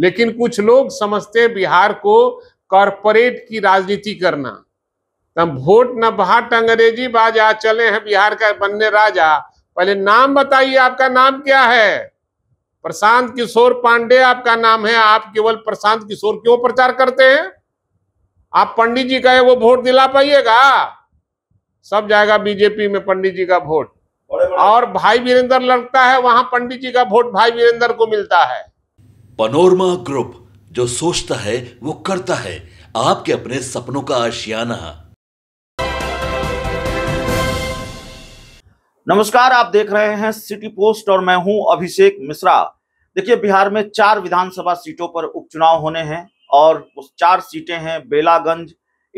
लेकिन कुछ लोग समझते बिहार को कॉरपोरेट की राजनीति करना तब वोट न भाट अंग्रेजी बाजा चले हैं बिहार का बनने राजा पहले नाम बताइए आपका नाम क्या है प्रशांत किशोर पांडे आपका नाम है आप केवल प्रशांत किशोर क्यों प्रचार करते हैं आप पंडित जी का वो वोट दिला पाइएगा सब जाएगा बीजेपी में पंडित जी का वोट और भाई वीरेंद्र लगता है वहां पंडित जी का वोट भाई वीरेंद्र को मिलता है पनोरमा ग्रुप जो सोचता है वो करता है आपके अपने सपनों का आशियाना नमस्कार आप देख रहे हैं सिटी पोस्ट और मैं हूं अभिषेक मिश्रा देखिए बिहार में चार विधानसभा सीटों पर उपचुनाव होने हैं और उस चार सीटें हैं बेलागंज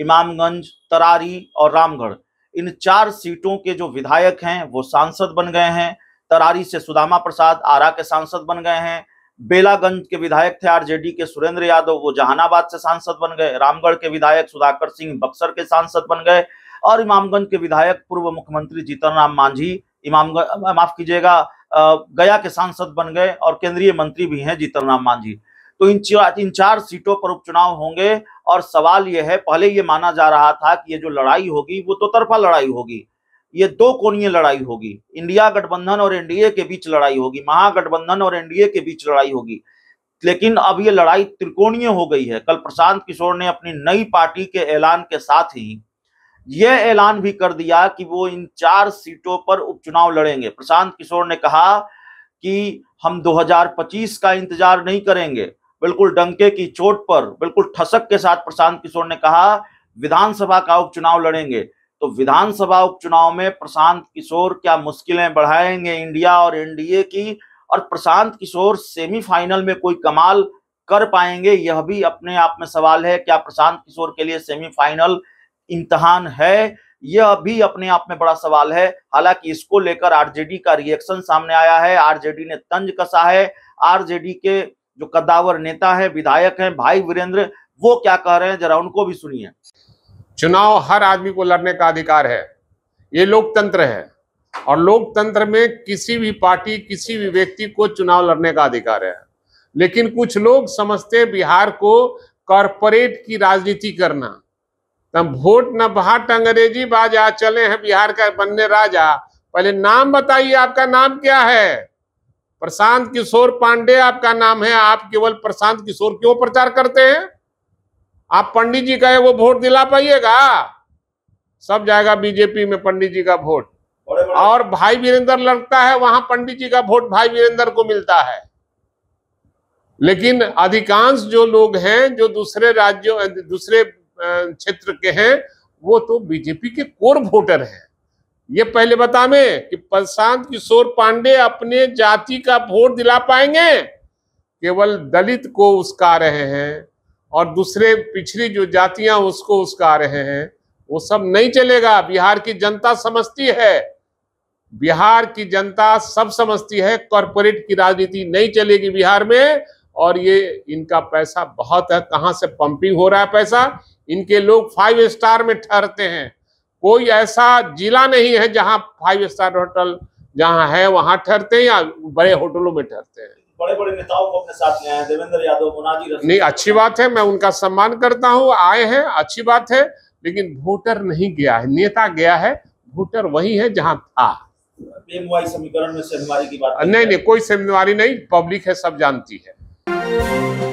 इमामगंज तरारी और रामगढ़ इन चार सीटों के जो विधायक हैं वो सांसद बन गए हैं तरारी से सुदामा प्रसाद आरा के सांसद बन गए हैं बेलागंज के विधायक थे आरजेडी के सुरेंद्र यादव वो जहानाबाद से सांसद बन गए रामगढ़ के विधायक सुधाकर सिंह बक्सर के सांसद बन गए और इमामगंज के विधायक पूर्व मुख्यमंत्री जीतन राम मांझी इमामगंज माफ कीजिएगा गया के सांसद बन गए और केंद्रीय मंत्री भी हैं जीतन राम मांझी तो इन चार इन चार सीटों पर उपचुनाव होंगे और सवाल यह है पहले ये माना जा रहा था कि ये जो लड़ाई होगी वो तो तरफा लड़ाई होगी ये दो कोणीय लड़ाई होगी इंडिया गठबंधन और एनडीए के बीच लड़ाई होगी महागठबंधन और एनडीए के बीच लड़ाई होगी लेकिन अब ये लड़ाई त्रिकोणीय हो गई है कल प्रशांत किशोर ने अपनी नई पार्टी के ऐलान के साथ ही ये ऐलान भी कर दिया कि वो इन चार सीटों पर उपचुनाव लड़ेंगे प्रशांत किशोर ने कहा कि हम 2025 का इंतजार नहीं करेंगे बिल्कुल डंके की चोट पर बिल्कुल ठसक के साथ प्रशांत किशोर ने कहा विधानसभा का उपचुनाव लड़ेंगे तो विधानसभा उपचुनाव में प्रशांत किशोर क्या मुश्किलें बढ़ाएंगे इंडिया और एनडीए की और प्रशांत किशोर सेमीफाइनल में कोई कमाल कर पाएंगे यह भी अपने आप में सवाल है क्या प्रशांत किशोर के लिए सेमीफाइनल इम्तहान है यह भी अपने आप में बड़ा सवाल है हालांकि इसको लेकर आरजेडी का रिएक्शन सामने आया है आरजेडी ने तंज कसा है आरजेडी के जो कद्दावर नेता है विधायक हैं भाई वीरेंद्र वो क्या कह रहे हैं जरा उनको भी सुनिए चुनाव हर आदमी को लड़ने का अधिकार है ये लोकतंत्र है और लोकतंत्र में किसी भी पार्टी किसी भी व्यक्ति को चुनाव लड़ने का अधिकार है लेकिन कुछ लोग समझते बिहार को कॉरपोरेट की राजनीति करना तब वोट न भाट अंग्रेजी बाजा चले हैं बिहार का बनने राजा पहले नाम बताइए आपका नाम क्या है प्रशांत किशोर पांडे आपका नाम है आप केवल प्रशांत किशोर क्यों प्रचार करते हैं आप पंडित जी का वो वोट दिला पाइएगा सब जाएगा बीजेपी में पंडित जी का वोट और भाई वीरेंद्र लगता है वहां पंडित जी का वोट भाई वीरेंद्र को मिलता है लेकिन अधिकांश जो लोग हैं जो दूसरे राज्यों दूसरे क्षेत्र के हैं वो तो बीजेपी के कोर वोटर हैं ये पहले बता में कि प्रशांत किशोर पांडे अपने जाति का वोट दिला पाएंगे केवल दलित को उसका रहे हैं और दूसरे पिछड़ी जो जातियां उसको उसका रहे हैं वो सब नहीं चलेगा बिहार की जनता समझती है बिहार की जनता सब समझती है कॉरपोरेट की राजनीति नहीं चलेगी बिहार में और ये इनका पैसा बहुत है कहां से पंपिंग हो रहा है पैसा इनके लोग फाइव स्टार में ठहरते हैं कोई ऐसा जिला नहीं है जहां फाइव स्टार होटल जहाँ है वहां ठहरते हैं या बड़े होटलों में ठहरते हैं बड़े बड़े नेताओं को अपने साथ लिया देवेंद्र यादव मुनाजी नहीं अच्छी बात है मैं उनका सम्मान करता हूँ आए हैं अच्छी बात है लेकिन वोटर नहीं गया है नेता गया है वोटर वही है जहाँ था समीकरण में की बात नहीं नहीं कोई जिम्मेवारी नहीं पब्लिक है सब जानती है